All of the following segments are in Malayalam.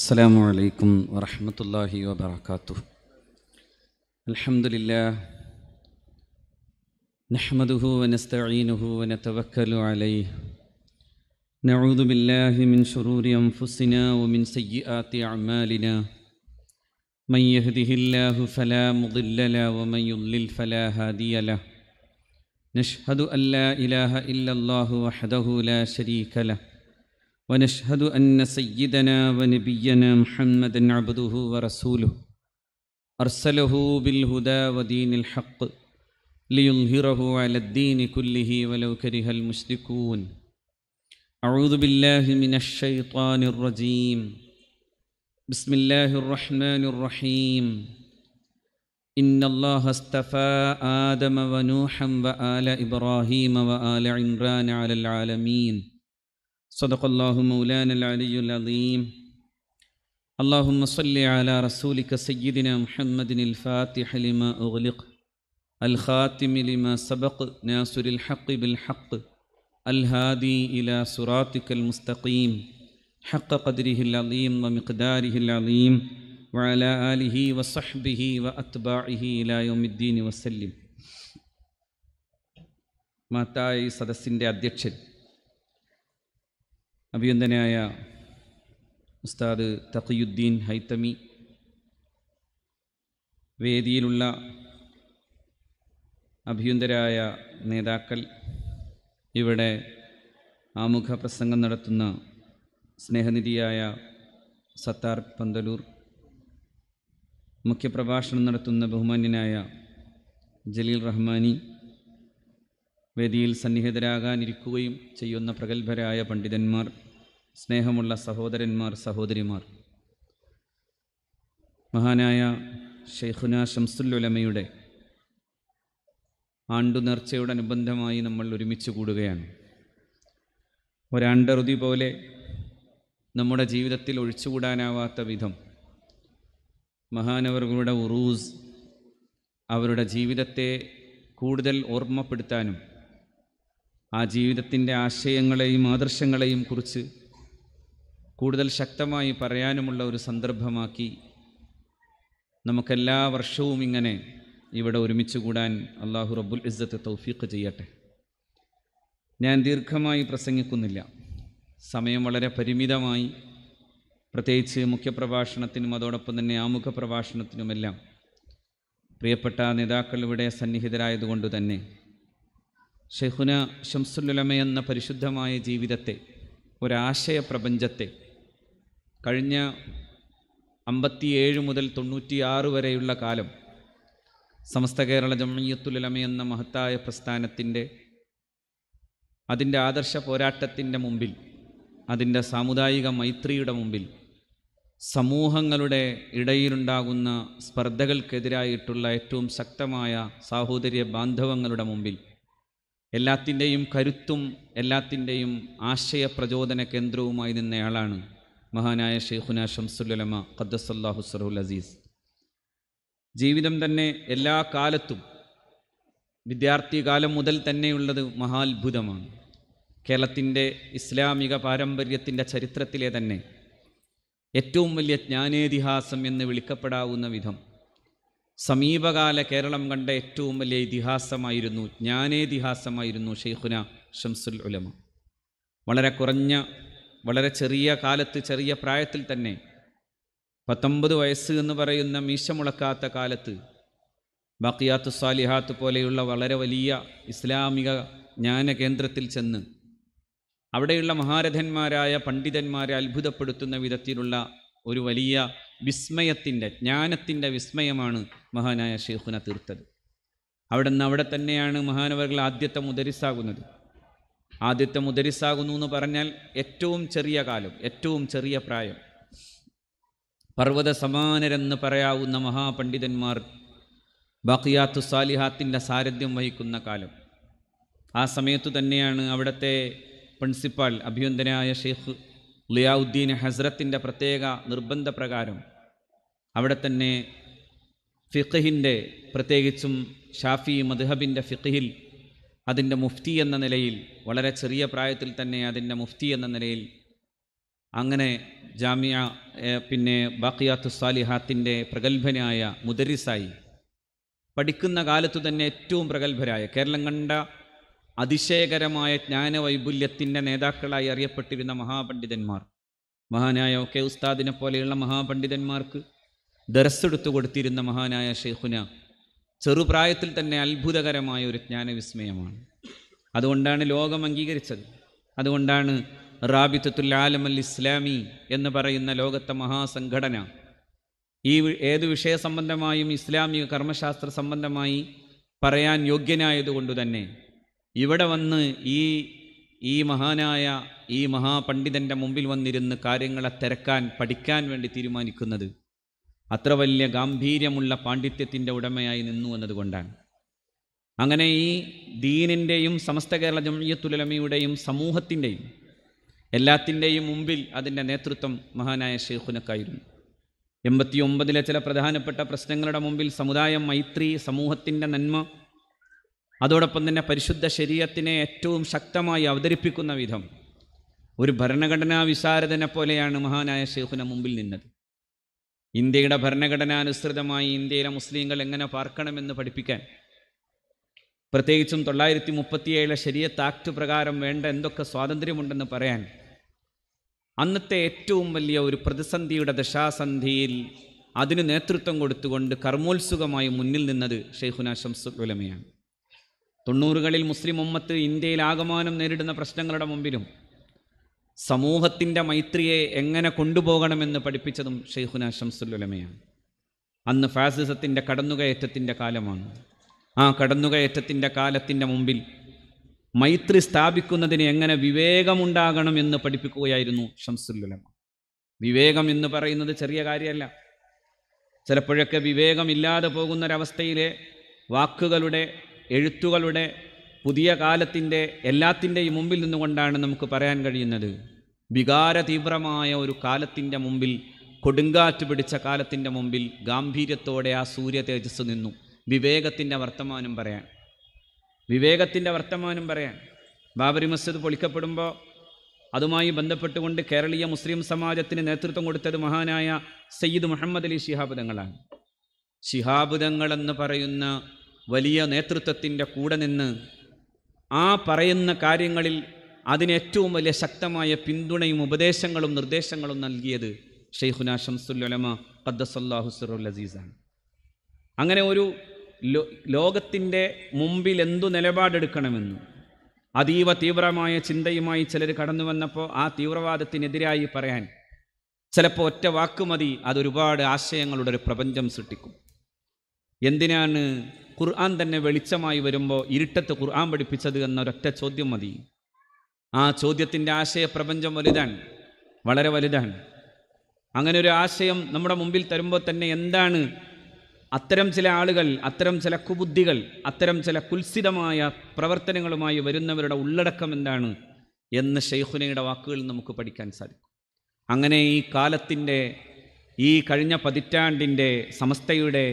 السلام عليكم ورحمة الله وبركاته الحمد لله نحمده ونستعينه ونتوكل عليه نعوذ بالله من شرور أنفسنا ومن سيئات أعمالنا من يهده الله فلا مضل له ومن يضلل فلا هادي له نشهد أن لا إله إلا الله وحده لا شريك له ونشهد أن سيدنا ونبينا محمدا عبده ورسوله أرسله بالهدى ودين الحق ليظهره على الدين كله ولو كره المشركون أعوذ بالله من الشيطان الرجيم بسم الله الرحمن الرحيم إن الله اصطفى آدم ونوحا وآل إبراهيم وآل عمران على العالمين صدق الله مولانا العلي العظيم اللهم صل على رسولك سيدنا محمد الفاتح لما أغلق الخاتم لما سبق ناصر الحق بالحق الهادي إلى صراطك المستقيم حق قدره العظيم ومقداره العظيم وعلى آله وصحبه وأتباعه إلى يوم الدين وسلم മാതായി സദസ്സിൻ്റെ അധ്യക്ഷൻ അഭിയന്തനായ ഉസ്താദ് തഖിയുദ്ദീൻ ഹൈത്തമി വേദിയിലുള്ള അഭിയന്തരായ നേതാക്കൾ ഇവിടെ ആമുഖ പ്രസംഗം നടത്തുന്ന സ്നേഹനിധിയായ സത്താർ പന്തലൂർ മുഖ്യപ്രഭാഷണം നടത്തുന്ന ബഹുമാന്യനായ ജലീൽ റഹ്മാനി വേദിയിൽ സന്നിഹിതരാകാനിരിക്കുകയും ചെയ്യുന്ന പ്രഗത്ഭരായ പണ്ഡിതന്മാർ സ്നേഹമുള്ള സഹോദരന്മാർ സഹോദരിമാർ മഹാനായ ഷെയ്ഖുന ഷംസുല്ലുലമയുടെ ആണ്ടുനേർച്ചയോടനുബന്ധമായി നമ്മൾ ഒരുമിച്ച് കൂടുകയാണ് ഒരാണ്ടറുതി പോലെ നമ്മുടെ ജീവിതത്തിൽ ഒഴിച്ചുകൂടാനാവാത്ത വിധം മഹാനവറുകളുടെ ഉറൂസ് അവരുടെ ജീവിതത്തെ കൂടുതൽ ഓർമ്മപ്പെടുത്താനും ആ ജീവിതത്തിൻ്റെ ആശയങ്ങളെയും ആദർശങ്ങളെയും കുറിച്ച് കൂടുതൽ ശക്തമായി പറയാനുമുള്ള ഒരു സന്ദർഭമാക്കി നമുക്കെല്ലാ വർഷവും ഇങ്ങനെ ഇവിടെ ഒരുമിച്ച് കൂടാൻ അള്ളാഹു റബ്ബുൽ ഇസ്സത്ത് തൗഫീഖ് ചെയ്യട്ടെ ഞാൻ ദീർഘമായി പ്രസംഗിക്കുന്നില്ല സമയം വളരെ പരിമിതമായി പ്രത്യേകിച്ച് മുഖ്യപ്രഭാഷണത്തിനും അതോടൊപ്പം തന്നെ ആമുഖ പ്രഭാഷണത്തിനുമെല്ലാം പ്രിയപ്പെട്ട നേതാക്കൾ ഇവിടെ സന്നിഹിതരായതുകൊണ്ട് തന്നെ ഷെഹുന ഷംസുല്ലമ എന്ന പരിശുദ്ധമായ ജീവിതത്തെ ഒരാശയ പ്രപഞ്ചത്തെ കഴിഞ്ഞ അമ്പത്തിയേഴ് മുതൽ തൊണ്ണൂറ്റിയാറ് വരെയുള്ള കാലം സമസ്ത കേരള ജമയത്തുലമ എന്ന മഹത്തായ പ്രസ്ഥാനത്തിൻ്റെ അതിൻ്റെ ആദർശ പോരാട്ടത്തിൻ്റെ മുമ്പിൽ അതിൻ്റെ സാമുദായിക മൈത്രിയുടെ മുമ്പിൽ സമൂഹങ്ങളുടെ ഇടയിലുണ്ടാകുന്ന സ്പർദ്ധകൾക്കെതിരായിട്ടുള്ള ഏറ്റവും ശക്തമായ സാഹോദര്യ ബാന്ധവങ്ങളുടെ മുമ്പിൽ എല്ലാത്തിൻ്റെയും കരുത്തും എല്ലാത്തിൻ്റെയും ആശയ പ്രചോദന കേന്ദ്രവുമായി നിന്നയാളാണ് മഹാനായ ഷെയ്ഖുന ഷംസുല്ലമ ഖദ്ദസല്ലാഹു സറുൽ അസീസ് ജീവിതം തന്നെ എല്ലാ കാലത്തും വിദ്യാർത്ഥി കാലം മുതൽ തന്നെയുള്ളത് മഹാത്ഭുതമാണ് കേരളത്തിൻ്റെ ഇസ്ലാമിക പാരമ്പര്യത്തിൻ്റെ ചരിത്രത്തിലെ തന്നെ ഏറ്റവും വലിയ ജ്ഞാനേതിഹാസം എന്ന് വിളിക്കപ്പെടാവുന്ന വിധം സമീപകാല കേരളം കണ്ട ഏറ്റവും വലിയ ഇതിഹാസമായിരുന്നു ജ്ഞാനേതിഹാസമായിരുന്നു ഷെയ്ഖുന ഷംസുൽ ഉലമ വളരെ കുറഞ്ഞ വളരെ ചെറിയ കാലത്ത് ചെറിയ പ്രായത്തിൽ തന്നെ പത്തൊമ്പത് വയസ്സ് എന്ന് പറയുന്ന മീശമുളക്കാത്ത കാലത്ത് ബാക്കിയാത്ത് സാലിഹാത്ത് പോലെയുള്ള വളരെ വലിയ ഇസ്ലാമിക ജ്ഞാന കേന്ദ്രത്തിൽ ചെന്ന് അവിടെയുള്ള മഹാരഥന്മാരായ പണ്ഡിതന്മാരെ അത്ഭുതപ്പെടുത്തുന്ന വിധത്തിലുള്ള ഒരു വലിയ വിസ്മയത്തിൻ്റെ ജ്ഞാനത്തിൻ്റെ വിസ്മയമാണ് മഹാനായ ഷെയ്ഖുന തീർത്തത് അവിടെ നിന്ന് അവിടെ തന്നെയാണ് മഹാനവകൾ ആദ്യത്തെ മുദരിസാകുന്നത് ആദ്യത്തെ മുദരിസാകുന്നു എന്ന് പറഞ്ഞാൽ ഏറ്റവും ചെറിയ കാലം ഏറ്റവും ചെറിയ പ്രായം പർവ്വത സമാനരെന്ന് പറയാവുന്ന മഹാപണ്ഡിതന്മാർ ബാക്കിയാത്തു സാലിഹാത്തിൻ്റെ സാരഥ്യം വഹിക്കുന്ന കാലം ആ സമയത്തു തന്നെയാണ് അവിടുത്തെ പ്രിൻസിപ്പാൾ അഭ്യന്തനായ ഷെയ്ഖ് ലിയാവുദ്ദീൻ ഹസ്രത്തിൻ്റെ പ്രത്യേക നിർബന്ധപ്രകാരം അവിടെ തന്നെ ഫിഖഹിൻ്റെ പ്രത്യേകിച്ചും ഷാഫി മധുഹബിൻ്റെ ഫിഖഹിൽ അതിൻ്റെ മുഫ്തി എന്ന നിലയിൽ വളരെ ചെറിയ പ്രായത്തിൽ തന്നെ അതിൻ്റെ മുഫ്തി എന്ന നിലയിൽ അങ്ങനെ ജാമ്യ പിന്നെ ബാക്കിയാത്തു സാലിഹാത്തിൻ്റെ പ്രഗത്ഭനായ മുദരിസായി പഠിക്കുന്ന കാലത്തു തന്നെ ഏറ്റവും പ്രഗത്ഭരായ കേരളം കണ്ട അതിശയകരമായ ജ്ഞാനവൈപുല്യത്തിൻ്റെ നേതാക്കളായി അറിയപ്പെട്ടിരുന്ന മഹാപണ്ഡിതന്മാർ മഹാനായ ഒക്കെ ഉസ്താദിനെ പോലെയുള്ള മഹാപണ്ഡിതന്മാർക്ക് ദരസ്സെടുത്തു കൊടുത്തിരുന്ന മഹാനായ ഷെയ്ഖുന ചെറുപ്രായത്തിൽ തന്നെ അത്ഭുതകരമായ ഒരു ജ്ഞാനവിസ്മയമാണ് അതുകൊണ്ടാണ് ലോകം അംഗീകരിച്ചത് അതുകൊണ്ടാണ് റാബിത്തുൽ ആലം അൽ ഇസ്ലാമി എന്ന് പറയുന്ന ലോകത്തെ മഹാസംഘടന ഈ ഏത് വിഷയ സംബന്ധമായും ഇസ്ലാമിക കർമ്മശാസ്ത്ര സംബന്ധമായി പറയാൻ യോഗ്യനായതുകൊണ്ട് തന്നെ ഇവിടെ വന്ന് ഈ ഈ മഹാനായ ഈ മഹാപണ്ഡിതൻ്റെ മുമ്പിൽ വന്നിരുന്ന് കാര്യങ്ങളെ തിരക്കാൻ പഠിക്കാൻ വേണ്ടി തീരുമാനിക്കുന്നത് അത്ര വലിയ ഗാംഭീര്യമുള്ള പാണ്ഡിത്യത്തിൻ്റെ ഉടമയായി നിന്നു എന്നതുകൊണ്ടാണ് അങ്ങനെ ഈ ദീനിൻ്റെയും സമസ്ത കേരള ജമയത്തുലമയുടെയും സമൂഹത്തിൻ്റെയും എല്ലാത്തിൻ്റെയും മുമ്പിൽ അതിൻ്റെ നേതൃത്വം മഹാനായ ഷെയ്ഖുനക്കായിരുന്നു എൺപത്തി ഒമ്പതിലെ ചില പ്രധാനപ്പെട്ട പ്രശ്നങ്ങളുടെ മുമ്പിൽ സമുദായം മൈത്രി സമൂഹത്തിൻ്റെ നന്മ അതോടൊപ്പം തന്നെ പരിശുദ്ധ ശരീരത്തിനെ ഏറ്റവും ശക്തമായി അവതരിപ്പിക്കുന്ന വിധം ഒരു ഭരണഘടനാ വിശാരദനെ പോലെയാണ് മഹാനായ ഷെയ്ഖുന മുമ്പിൽ നിന്നത് ഇന്ത്യയുടെ ഭരണഘടനാനുസൃതമായി ഇന്ത്യയിലെ മുസ്ലിങ്ങൾ എങ്ങനെ പാർക്കണമെന്ന് പഠിപ്പിക്കാൻ പ്രത്യേകിച്ചും തൊള്ളായിരത്തി മുപ്പത്തിയേഴിലെ ശരീരത്ത് ആക്ട് പ്രകാരം വേണ്ട എന്തൊക്കെ സ്വാതന്ത്ര്യമുണ്ടെന്ന് പറയാൻ അന്നത്തെ ഏറ്റവും വലിയ ഒരു പ്രതിസന്ധിയുടെ ദശാസന്ധിയിൽ അതിന് നേതൃത്വം കൊടുത്തുകൊണ്ട് കർമ്മോത്സുകമായി മുന്നിൽ നിന്നത് ഷെയ്ഖുന ശംസുലമയാണ് തൊണ്ണൂറുകളിൽ മുസ്ലിം ഉമ്മത്ത് ഇന്ത്യയിൽ ആകമാനം നേരിടുന്ന പ്രശ്നങ്ങളുടെ മുമ്പിലും സമൂഹത്തിൻ്റെ മൈത്രിയെ എങ്ങനെ കൊണ്ടുപോകണമെന്ന് പഠിപ്പിച്ചതും ഷെയ്ഖുന ഷംസുല്ലുലമയാണ് അന്ന് ഫാസിസത്തിൻ്റെ കടന്നുകയറ്റത്തിൻ്റെ കാലമാണ് ആ കടന്നുകയറ്റത്തിൻ്റെ കാലത്തിൻ്റെ മുമ്പിൽ മൈത്രി സ്ഥാപിക്കുന്നതിന് എങ്ങനെ വിവേകമുണ്ടാകണം എന്ന് പഠിപ്പിക്കുകയായിരുന്നു ഷംസുല്ലുലമ വിവേകം എന്ന് പറയുന്നത് ചെറിയ കാര്യമല്ല ചിലപ്പോഴൊക്കെ വിവേകമില്ലാതെ പോകുന്നൊരവസ്ഥയിലെ വാക്കുകളുടെ എഴുത്തുകളുടെ പുതിയ കാലത്തിൻ്റെ എല്ലാത്തിൻ്റെയും മുമ്പിൽ നിന്നുകൊണ്ടാണ് നമുക്ക് പറയാൻ കഴിയുന്നത് വികാരതീവ്രമായ ഒരു കാലത്തിൻ്റെ മുമ്പിൽ കൊടുങ്കാറ്റ് പിടിച്ച കാലത്തിൻ്റെ മുമ്പിൽ ഗാംഭീര്യത്തോടെ ആ സൂര്യ തേജസ് നിന്നു വിവേകത്തിൻ്റെ വർത്തമാനം പറയാൻ വിവേകത്തിൻ്റെ വർത്തമാനം പറയാൻ ബാബരി മസ്ജിദ് പൊളിക്കപ്പെടുമ്പോൾ അതുമായി ബന്ധപ്പെട്ടുകൊണ്ട് കേരളീയ മുസ്ലിം സമാജത്തിന് നേതൃത്വം കൊടുത്തത് മഹാനായ സയ്യിദ് മുഹമ്മദ് അലി ശിഹാബുദങ്ങളാണ് ശിഹാബുദങ്ങളെന്ന് എന്ന് പറയുന്ന വലിയ നേതൃത്വത്തിൻ്റെ കൂടെ നിന്ന് ആ പറയുന്ന കാര്യങ്ങളിൽ അതിന് ഏറ്റവും വലിയ ശക്തമായ പിന്തുണയും ഉപദേശങ്ങളും നിർദ്ദേശങ്ങളും നൽകിയത് ഷെയ്ഖുന ഷംസുല്ലമ ഖദ്ദസല്ലാഹുസുറുൽ അസീസാണ് അങ്ങനെ ഒരു ലോകത്തിൻ്റെ മുമ്പിൽ എന്തു നിലപാടെടുക്കണമെന്ന് അതീവ തീവ്രമായ ചിന്തയുമായി ചിലർ കടന്നു വന്നപ്പോൾ ആ തീവ്രവാദത്തിനെതിരായി പറയാൻ ചിലപ്പോൾ ഒറ്റ വാക്കുമതി അതൊരുപാട് ആശയങ്ങളുടെ ഒരു പ്രപഞ്ചം സൃഷ്ടിക്കും എന്തിനാണ് ഖുർആൻ തന്നെ വെളിച്ചമായി വരുമ്പോൾ ഇരുട്ടത്ത് ഖുർആൻ പഠിപ്പിച്ചത് എന്നൊരൊറ്റ ചോദ്യം മതി ആ ചോദ്യത്തിൻ്റെ ആശയപ്രപഞ്ചം വലുതാണ് വളരെ വലുതാണ് അങ്ങനെ ഒരു ആശയം നമ്മുടെ മുമ്പിൽ തരുമ്പോൾ തന്നെ എന്താണ് അത്തരം ചില ആളുകൾ അത്തരം ചില കുബുദ്ധികൾ അത്തരം ചില കുൽസിതമായ പ്രവർത്തനങ്ങളുമായി വരുന്നവരുടെ ഉള്ളടക്കം എന്താണ് എന്ന് ഷെയ്ഖുനയുടെ വാക്കുകളിൽ നമുക്ക് പഠിക്കാൻ സാധിക്കും അങ്ങനെ ഈ കാലത്തിൻ്റെ ഈ കഴിഞ്ഞ പതിറ്റാണ്ടിൻ്റെ സമസ്തയുടെ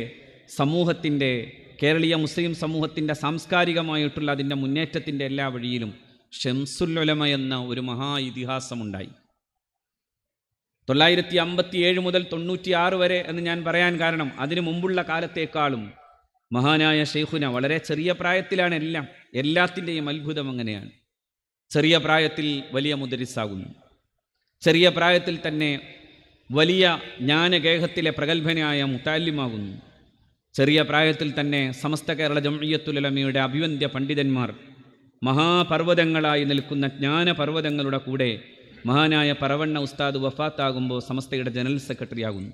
സമൂഹത്തിൻ്റെ കേരളീയ മുസ്ലിം സമൂഹത്തിൻ്റെ സാംസ്കാരികമായിട്ടുള്ള അതിൻ്റെ മുന്നേറ്റത്തിൻ്റെ എല്ലാ വഴിയിലും ഷംസുല്ലൊലമ എന്ന ഒരു മഹാ ഇതിഹാസമുണ്ടായി തൊള്ളായിരത്തി അമ്പത്തി ഏഴ് മുതൽ തൊണ്ണൂറ്റിയാറ് വരെ എന്ന് ഞാൻ പറയാൻ കാരണം അതിനു മുമ്പുള്ള കാലത്തേക്കാളും മഹാനായ ഷെയ്ഖുന വളരെ ചെറിയ പ്രായത്തിലാണ് എല്ലാം എല്ലാത്തിൻ്റെയും അത്ഭുതം അങ്ങനെയാണ് ചെറിയ പ്രായത്തിൽ വലിയ മുദരിസാകുന്നു ചെറിയ പ്രായത്തിൽ തന്നെ വലിയ ജ്ഞാനഗേഹത്തിലെ പ്രഗത്ഭനായ മുത്താല്യമാകുന്നു ചെറിയ പ്രായത്തിൽ തന്നെ സമസ്ത കേരള ജംഇയ്യത്തുലമിയുടെ അഭിവന്ധ്യ പണ്ഡിതന്മാർ മഹാപർവ്വതങ്ങളായി നിൽക്കുന്ന ജ്ഞാനപർവ്വതങ്ങളുടെ കൂടെ മഹാനായ പറവണ്ണ ഉസ്താദ് വഫാത്താകുമ്പോൾ സമസ്തയുടെ ജനറൽ സെക്രട്ടറി ആകുന്നു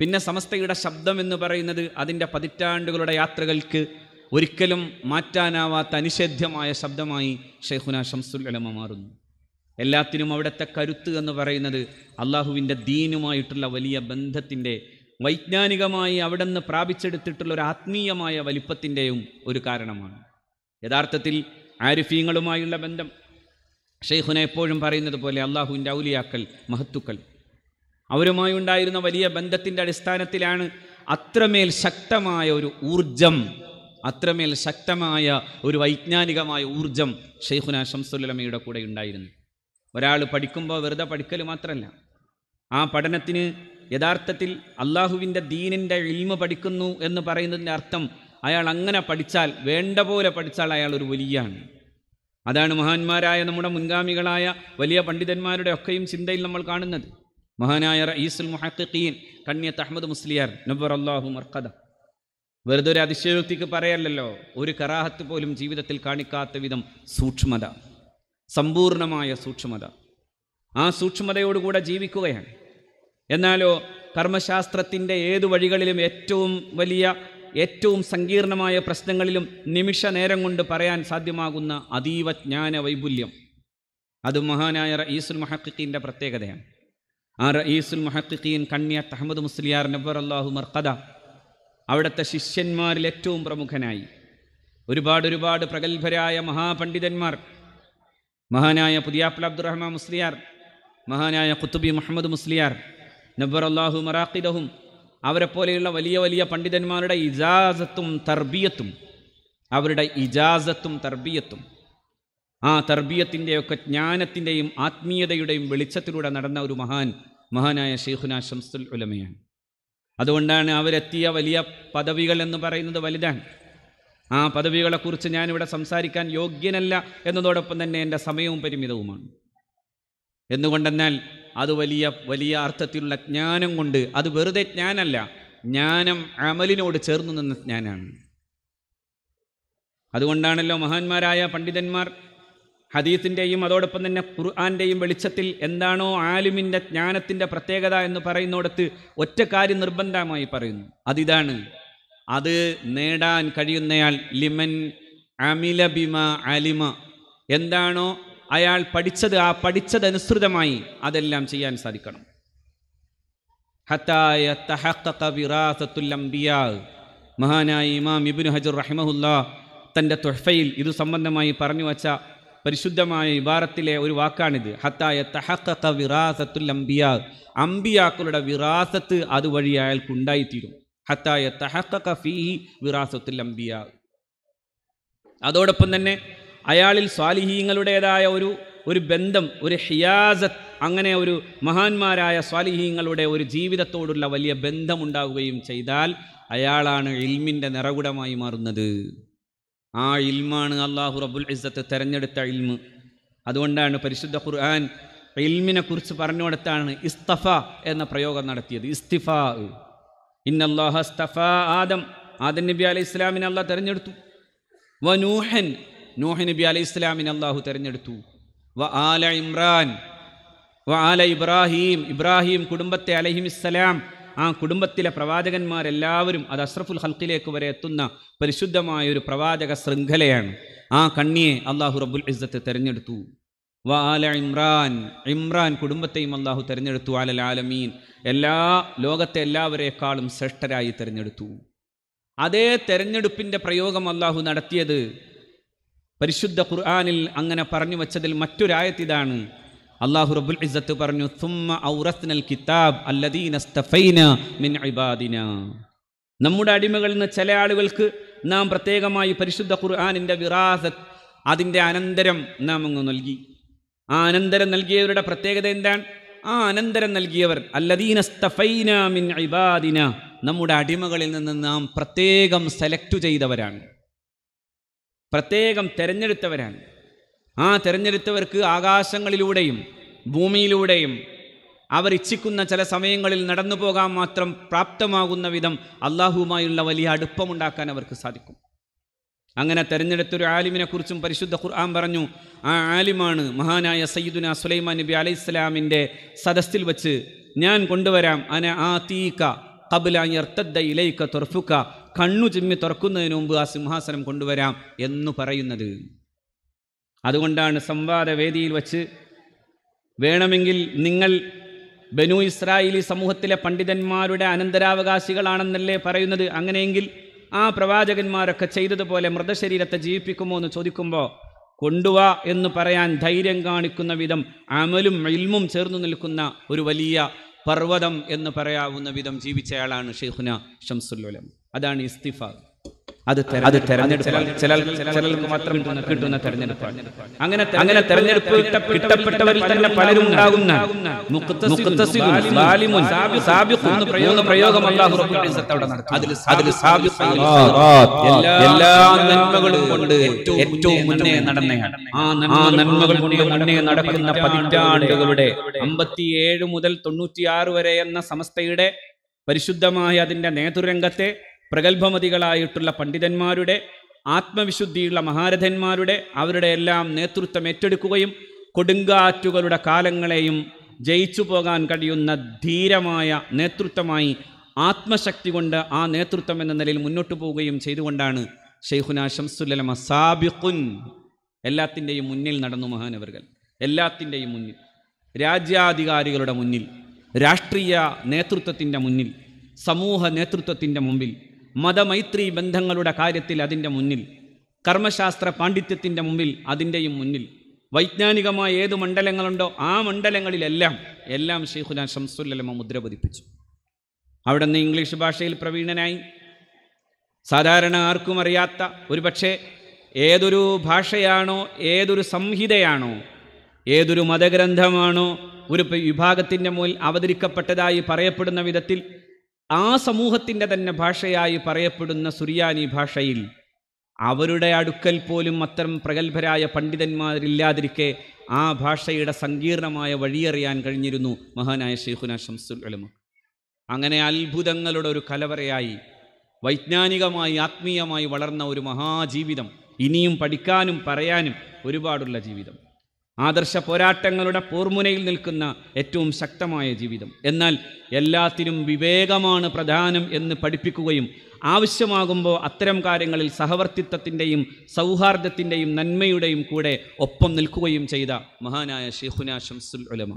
പിന്നെ സമസ്തയുടെ ശബ്ദം എന്ന് പറയുന്നത് അതിൻ്റെ പതിറ്റാണ്ടുകളുടെ യാത്രകൾക്ക് ഒരിക്കലും മാറ്റാനാവാത്ത അനിഷേധ്യമായ ശബ്ദമായി ഷെയ്ഖുന ഷംസുൽ അലമ മാറുന്നു എല്ലാത്തിനും അവിടുത്തെ കരുത്ത് എന്ന് പറയുന്നത് അള്ളാഹുവിൻ്റെ ദീനുമായിട്ടുള്ള വലിയ ബന്ധത്തിൻ്റെ വൈജ്ഞാനികമായി അവിടെ നിന്ന് പ്രാപിച്ചെടുത്തിട്ടുള്ള ഒരു ആത്മീയമായ വലിപ്പത്തിൻ്റെയും ഒരു കാരണമാണ് യഥാർത്ഥത്തിൽ ആരിഫീങ്ങളുമായുള്ള ബന്ധം ഷെയ്ഖുന എപ്പോഴും പറയുന്നത് പോലെ അള്ളാഹുവിൻ്റെ ഔലിയാക്കൽ മഹത്തുക്കൾ അവരുമായി ഉണ്ടായിരുന്ന വലിയ ബന്ധത്തിൻ്റെ അടിസ്ഥാനത്തിലാണ് അത്രമേൽ ശക്തമായ ഒരു ഊർജം അത്രമേൽ ശക്തമായ ഒരു വൈജ്ഞാനികമായ ഊർജം ഷെയ്ഖുന ഷംസുല്ലമയുടെ കൂടെ ഉണ്ടായിരുന്നു ഒരാൾ പഠിക്കുമ്പോൾ വെറുതെ പഠിക്കൽ മാത്രമല്ല ആ പഠനത്തിന് യഥാർത്ഥത്തിൽ അള്ളാഹുവിൻ്റെ ദീനിൻ്റെ ഇൽമ പഠിക്കുന്നു എന്ന് പറയുന്നതിൻ്റെ അർത്ഥം അയാൾ അങ്ങനെ പഠിച്ചാൽ വേണ്ട പോലെ പഠിച്ചാൽ അയാൾ ഒരു വലിയാണ് അതാണ് മഹാന്മാരായ നമ്മുടെ മുൻഗാമികളായ വലിയ പണ്ഡിതന്മാരുടെ ഒക്കെയും ചിന്തയിൽ നമ്മൾ കാണുന്നത് മഹാനായ റയീസുൽ മുഹത്തീൻ കണ്യത്ത് അഹമ്മദ് മുസ്ലിയാർ നബർ അള്ളാഹു മർക്കദ വെറുതെ ഒരു അതിശയോക്തിക്ക് പറയല്ലല്ലോ ഒരു കറാഹത്ത് പോലും ജീവിതത്തിൽ കാണിക്കാത്ത വിധം സൂക്ഷ്മത സമ്പൂർണമായ സൂക്ഷ്മത ആ സൂക്ഷ്മതയോടുകൂടെ ജീവിക്കുകയാണ് എന്നാലോ കർമ്മശാസ്ത്രത്തിൻ്റെ ഏതു വഴികളിലും ഏറ്റവും വലിയ ഏറ്റവും സങ്കീർണമായ പ്രശ്നങ്ങളിലും നിമിഷ നേരം കൊണ്ട് പറയാൻ സാധ്യമാകുന്ന അതീവ ജ്ഞാന വൈപുല്യം അത് മഹാനായ റഈസുൽ മഹക്കിൻ്റെ പ്രത്യേകതയാണ് ആ റഈസുൽ മഹക്കിൻ കണ്ണിയത്ത് അഹമ്മദ് മുസ്ലിയാർ നബർ അള്ളാഹു മർക്കദ അവിടുത്തെ ശിഷ്യന്മാരിൽ ഏറ്റവും പ്രമുഖനായി ഒരുപാട് ഒരുപാട് പ്രഗത്ഭരായ മഹാപണ്ഡിതന്മാർ മഹാനായ പുതിയാപ്പിൾ അബ്ദുറഹ്മാൻ മുസ്ലിയാർ മഹാനായ കുത്തുബി മുഹമ്മദ് മുസ്ലിയാർ നബ്ബറല്ലാഹു മറാഖിദഹും അവരെ പോലെയുള്ള വലിയ വലിയ പണ്ഡിതന്മാരുടെ ഇജാസത്തും തർബീയത്തും അവരുടെ ഇജാസത്തും തർബീയത്തും ആ തർബീയത്തിൻ്റെയൊക്കെ ജ്ഞാനത്തിൻ്റെയും ആത്മീയതയുടെയും വെളിച്ചത്തിലൂടെ നടന്ന ഒരു മഹാൻ മഹാനായ ഷെയ്ഖുന ഷംസുൽ ഉലമയാണ് അതുകൊണ്ടാണ് അവരെത്തിയ വലിയ പദവികൾ എന്ന് പറയുന്നത് വലുതാണ് ആ പദവികളെക്കുറിച്ച് ഞാനിവിടെ സംസാരിക്കാൻ യോഗ്യനല്ല എന്നതോടൊപ്പം തന്നെ എൻ്റെ സമയവും പരിമിതവുമാണ് എന്തുകൊണ്ടെന്നാൽ അത് വലിയ വലിയ അർത്ഥത്തിലുള്ള ജ്ഞാനം കൊണ്ട് അത് വെറുതെ ജ്ഞാനല്ല ജ്ഞാനം അമലിനോട് ചേർന്നു നിന്ന ജ്ഞാനാണ് അതുകൊണ്ടാണല്ലോ മഹാന്മാരായ പണ്ഡിതന്മാർ ഹദീസിൻ്റെയും അതോടൊപ്പം തന്നെ ഖുർആാൻ്റെയും വെളിച്ചത്തിൽ എന്താണോ ആലിമിൻ്റെ ജ്ഞാനത്തിൻ്റെ പ്രത്യേകത എന്ന് പറയുന്നിടത്ത് ഒറ്റ കാര്യം നിർബന്ധമായി പറയുന്നു അതിതാണ് അത് നേടാൻ കഴിയുന്നയാൾ ലിമൻ അമിലബിമ അലിമ എന്താണോ അയാൾ പഠിച്ചത് ആ പഠിച്ചതനുസൃതമായി അതെല്ലാം ചെയ്യാൻ സാധിക്കണം ഹത്തായ മഹാനായ ഇമാം ഇബിനു ഹജർ റഹ്മഹുല്ല തൻ്റെ തൊഹഫയിൽ ഇതു സംബന്ധമായി പറഞ്ഞു വച്ച പരിശുദ്ധമായ ഇബാറത്തിലെ ഒരു വാക്കാണിത് ഹത്തായ തഹക്കത്ത വിറാസത്തുൽ അംബിയാ അംബിയാക്കളുടെ വിറാസത്ത് അതുവഴി അയാൾക്ക് ഉണ്ടായിത്തീരും ഹത്തായ തഹക്കഫി വിറാസത്തുൽ അംബിയാ അതോടൊപ്പം തന്നെ അയാളിൽ സ്വാലിഹീങ്ങളുടേതായ ഒരു ഒരു ബന്ധം ഒരു ഹിയാസത്ത് അങ്ങനെ ഒരു മഹാന്മാരായ സ്വാലിഹീങ്ങളുടെ ഒരു ജീവിതത്തോടുള്ള വലിയ ബന്ധമുണ്ടാകുകയും ചെയ്താൽ അയാളാണ് ഇൽമിൻ്റെ നിറകുടമായി മാറുന്നത് ആ ഇൽമാണ് അള്ളാഹു റബുൽ ഇസത്ത് തെരഞ്ഞെടുത്ത ഇൽമ് അതുകൊണ്ടാണ് പരിശുദ്ധ ഖുർആൻ ഇൽമിനെ കുറിച്ച് പറഞ്ഞുകൊടുത്താണ് ഇസ്തഫ എന്ന പ്രയോഗം നടത്തിയത് ഇസ്തിഫ ഇന്നല്ലാഹ ആദം ആദം നബി അലൈഹി ഇസ്ലാമിനെ അള്ളാഹ് തെരഞ്ഞെടുത്തു വനൂഹൻ നൂഹ് നബി അലൈഹി ഇസ്ലാമിനെ അള്ളാഹു തിരഞ്ഞെടുത്തു വ ആല ഇമ്രാൻ വ ആല ഇബ്രാഹിം ഇബ്രാഹിം കുടുംബത്തെ അലഹിമിസ്സലാം ആ കുടുംബത്തിലെ പ്രവാചകന്മാരെല്ലാവരും അത് അസ്രഫുൽ ഹൽക്കിലേക്ക് വരെ എത്തുന്ന പരിശുദ്ധമായ ഒരു പ്രവാചക ശൃംഖലയാണ് ആ കണ്ണിയെ അള്ളാഹു റബുൽ ഇസ്സത്ത് തിരഞ്ഞെടുത്തു വ ആല ഇമ്രാൻ ഇമ്രാൻ കുടുംബത്തെയും അള്ളാഹു തിരഞ്ഞെടുത്തു ആല ആലമീൻ എല്ലാ ലോകത്തെ എല്ലാവരെക്കാളും ശ്രേഷ്ഠരായി തിരഞ്ഞെടുത്തു അതേ തെരഞ്ഞെടുപ്പിൻ്റെ പ്രയോഗം അള്ളാഹു നടത്തിയത് പരിശുദ്ധ ഖുർആാനിൽ അങ്ങനെ പറഞ്ഞു വച്ചതിൽ മറ്റൊരായത്തിതാണ് അള്ളാഹു റബുൽ ഇസത്ത് പറഞ്ഞു സുമ്മ ഔറസ്നൽ കിതാബ് മിൻ നമ്മുടെ അടിമകളിൽ നിന്ന് ചില ആളുകൾക്ക് നാം പ്രത്യേകമായി പരിശുദ്ധ ഖുർആാനിൻ്റെ വിറാസത്ത് അതിൻ്റെ അനന്തരം നാം അങ്ങ് നൽകി ആ അനന്തരം നൽകിയവരുടെ പ്രത്യേകത എന്താണ് ആ അനന്തരം നൽകിയവർ അല്ലദീനസ്തഫൈന മിൻ ഇബാദിന നമ്മുടെ അടിമകളിൽ നിന്ന് നാം പ്രത്യേകം സെലക്ട് ചെയ്തവരാണ് പ്രത്യേകം തിരഞ്ഞെടുത്തവരാണ് ആ തിരഞ്ഞെടുത്തവർക്ക് ആകാശങ്ങളിലൂടെയും ഭൂമിയിലൂടെയും അവർ ഇച്ഛിക്കുന്ന ചില സമയങ്ങളിൽ നടന്നു പോകാൻ മാത്രം പ്രാപ്തമാകുന്ന വിധം അള്ളാഹുവുമായുള്ള വലിയ അടുപ്പമുണ്ടാക്കാൻ അവർക്ക് സാധിക്കും അങ്ങനെ തെരഞ്ഞെടുത്തൊരു ആലിമിനെക്കുറിച്ചും പരിശുദ്ധ ഖുർആൻ പറഞ്ഞു ആ ആലിമാണ് മഹാനായ സയ്യിദുന സുലൈമാൻ നബി സ്വലാമിൻ്റെ സദസ്സിൽ വച്ച് ഞാൻ കൊണ്ടുവരാം അനെ ആ തീക്ക കബുലായർത്തദ്ദയിലേക്ക് തുറഫുക്ക കണ്ണു ചിമ്മി തുറക്കുന്നതിന് മുമ്പ് ആ സിംഹാസനം കൊണ്ടുവരാം എന്ന് പറയുന്നത് അതുകൊണ്ടാണ് സംവാദവേദിയിൽ വച്ച് വേണമെങ്കിൽ നിങ്ങൾ ബനു ഇസ്രായേലി സമൂഹത്തിലെ പണ്ഡിതന്മാരുടെ അനന്തരാവകാശികളാണെന്നല്ലേ പറയുന്നത് അങ്ങനെയെങ്കിൽ ആ പ്രവാചകന്മാരൊക്കെ ചെയ്തതുപോലെ മൃതശരീരത്തെ ജീവിപ്പിക്കുമോ എന്ന് ചോദിക്കുമ്പോൾ കൊണ്ടുവാ എന്ന് പറയാൻ ധൈര്യം കാണിക്കുന്ന വിധം അമലും ഇൽമും ചേർന്നു നിൽക്കുന്ന ഒരു വലിയ പർവ്വതം എന്ന് പറയാവുന്ന വിധം ജീവിച്ചയാളാണ് ഷെയ്ഖുന ഷംസുല്ലുലം അതാണ് ഇസ്തിഫ അത് അത് തെരഞ്ഞെടുപ്പ് ചില ചിലർക്ക് മാത്രം കിട്ടുന്ന തെരഞ്ഞെടുപ്പാണ് അങ്ങനെ അങ്ങനെ തെരഞ്ഞെടുപ്പ് കിട്ടപ്പെട്ടവരിൽ തന്നെ പലരും ഉണ്ടാകുന്ന പ്രയോഗം അല്ലാഹു എല്ലാ നന്മകളും ഏറ്റവും മുന്നേ നടന്നയാണ് ആ നന്മകൾ കൊണ്ട് മുന്നേ നടക്കുന്ന പതിറ്റാണ്ടുകളുടെ അമ്പത്തിയേഴ് മുതൽ തൊണ്ണൂറ്റിയാറ് വരെ എന്ന സംസ്ഥയുടെ പരിശുദ്ധമായ അതിന്റെ നേതൃരംഗത്തെ പ്രഗത്ഭമതികളായിട്ടുള്ള പണ്ഡിതന്മാരുടെ ആത്മവിശുദ്ധിയുള്ള മഹാരഥന്മാരുടെ അവരുടെ എല്ലാം നേതൃത്വം ഏറ്റെടുക്കുകയും കൊടുങ്കാറ്റുകളുടെ കാലങ്ങളെയും ജയിച്ചു പോകാൻ കഴിയുന്ന ധീരമായ നേതൃത്വമായി ആത്മശക്തി കൊണ്ട് ആ നേതൃത്വം എന്ന നിലയിൽ മുന്നോട്ട് പോവുകയും ചെയ്തുകൊണ്ടാണ് ഷെയ്ഖുന ഷംസുല്ലമ സാബിഖുൻ എല്ലാത്തിൻ്റെയും മുന്നിൽ നടന്നു മഹാനവർകൾ എല്ലാത്തിൻ്റെയും മുന്നിൽ രാജ്യാധികാരികളുടെ മുന്നിൽ രാഷ്ട്രീയ നേതൃത്വത്തിൻ്റെ മുന്നിൽ സമൂഹ നേതൃത്വത്തിൻ്റെ മുമ്പിൽ മതമൈത്രി ബന്ധങ്ങളുടെ കാര്യത്തിൽ അതിൻ്റെ മുന്നിൽ കർമ്മശാസ്ത്ര പാണ്ഡിത്യത്തിൻ്റെ മുമ്പിൽ അതിൻ്റെയും മുന്നിൽ വൈജ്ഞാനികമായ ഏത് മണ്ഡലങ്ങളുണ്ടോ ആ മണ്ഡലങ്ങളിലെല്ലാം എല്ലാം ഷെയ്ഖുലാൻ ഷംസുല്ലമ മുദ്ര പതിപ്പിച്ചു അവിടെ നിന്ന് ഇംഗ്ലീഷ് ഭാഷയിൽ പ്രവീണനായി സാധാരണ ആർക്കും അറിയാത്ത ഒരുപക്ഷേ ഏതൊരു ഭാഷയാണോ ഏതൊരു സംഹിതയാണോ ഏതൊരു മതഗ്രന്ഥമാണോ ഒരു വിഭാഗത്തിൻ്റെ മുന്നിൽ അവതരിക്കപ്പെട്ടതായി പറയപ്പെടുന്ന വിധത്തിൽ ആ സമൂഹത്തിൻ്റെ തന്നെ ഭാഷയായി പറയപ്പെടുന്ന സുറിയാനി ഭാഷയിൽ അവരുടെ അടുക്കൽ പോലും അത്തരം പ്രഗത്ഭരായ പണ്ഡിതന്മാരില്ലാതിരിക്കെ ആ ഭാഷയുടെ സങ്കീർണമായ വഴിയറിയാൻ കഴിഞ്ഞിരുന്നു മഹാനായ ഷെയ്ഖുന ഷംസുൽ അലമ അങ്ങനെ അത്ഭുതങ്ങളുടെ ഒരു കലവറയായി വൈജ്ഞാനികമായി ആത്മീയമായി വളർന്ന ഒരു മഹാജീവിതം ഇനിയും പഠിക്കാനും പറയാനും ഒരുപാടുള്ള ജീവിതം ആദർശ പോരാട്ടങ്ങളുടെ പോർമുനയിൽ നിൽക്കുന്ന ഏറ്റവും ശക്തമായ ജീവിതം എന്നാൽ എല്ലാത്തിനും വിവേകമാണ് പ്രധാനം എന്ന് പഠിപ്പിക്കുകയും ആവശ്യമാകുമ്പോൾ അത്തരം കാര്യങ്ങളിൽ സഹവർത്തിത്വത്തിൻ്റെയും സൗഹാർദ്ദത്തിൻ്റെയും നന്മയുടെയും കൂടെ ഒപ്പം നിൽക്കുകയും ചെയ്ത മഹാനായ ഷെഹുന ഷംസുൽ ഉലമ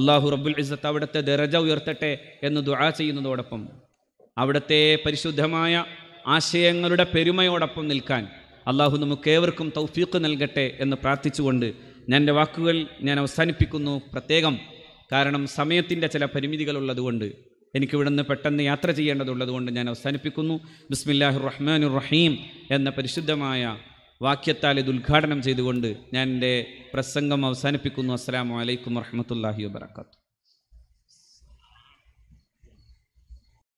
അള്ളാഹു റബ്ബുൽ ഇസത്ത് അവിടുത്തെ ദരജ ഉയർത്തട്ടെ എന്ന് ദുആ ചെയ്യുന്നതോടൊപ്പം അവിടുത്തെ പരിശുദ്ധമായ ആശയങ്ങളുടെ പെരുമയോടൊപ്പം നിൽക്കാൻ അള്ളാഹു നമുക്കേവർക്കും തൗഫീഖ് നൽകട്ടെ എന്ന് പ്രാർത്ഥിച്ചുകൊണ്ട് ഞാൻ എൻ്റെ വാക്കുകൾ ഞാൻ അവസാനിപ്പിക്കുന്നു പ്രത്യേകം കാരണം സമയത്തിൻ്റെ ചില പരിമിതികളുള്ളതുകൊണ്ട് എനിക്ക് നിന്ന് പെട്ടെന്ന് യാത്ര ചെയ്യേണ്ടതുള്ളതുകൊണ്ട് ഞാൻ അവസാനിപ്പിക്കുന്നു ബിസ്മില്ലാഹു റഹ്മാൻ റഹീം എന്ന പരിശുദ്ധമായ വാക്യത്താൽ ഇത് ഉദ്ഘാടനം ചെയ്തുകൊണ്ട് ഞാൻ എൻ്റെ പ്രസംഗം അവസാനിപ്പിക്കുന്നു അസ്സാം വലൈക്കും വറഹമത്തല്ലാഹി വാത്തു